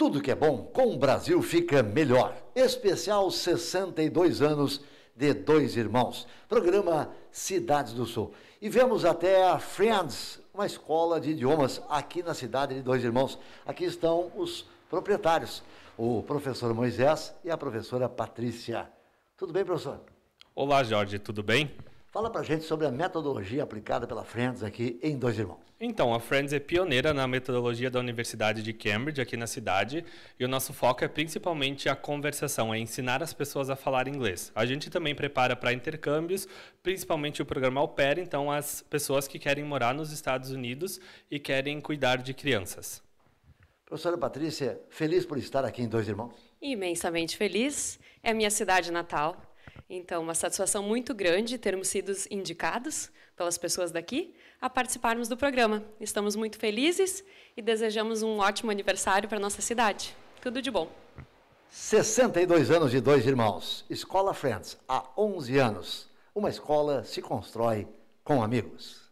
Tudo que é bom com o Brasil fica melhor. Especial 62 anos de dois irmãos. Programa Cidades do Sul. E vemos até a Friends, uma escola de idiomas aqui na cidade de Dois Irmãos. Aqui estão os proprietários, o professor Moisés e a professora Patrícia. Tudo bem, professor? Olá, Jorge, tudo bem? Fala a gente sobre a metodologia aplicada pela Friends aqui em Dois Irmãos. Então, a Friends é pioneira na metodologia da Universidade de Cambridge aqui na cidade, e o nosso foco é principalmente a conversação, é ensinar as pessoas a falar inglês. A gente também prepara para intercâmbios, principalmente o programa Au Pair, então as pessoas que querem morar nos Estados Unidos e querem cuidar de crianças. Professora Patrícia, feliz por estar aqui em Dois Irmãos. Imensamente feliz. É minha cidade natal, então, uma satisfação muito grande termos sido indicados pelas pessoas daqui a participarmos do programa. Estamos muito felizes e desejamos um ótimo aniversário para nossa cidade. Tudo de bom. 62 anos de dois irmãos. Escola Friends, há 11 anos. Uma escola se constrói com amigos.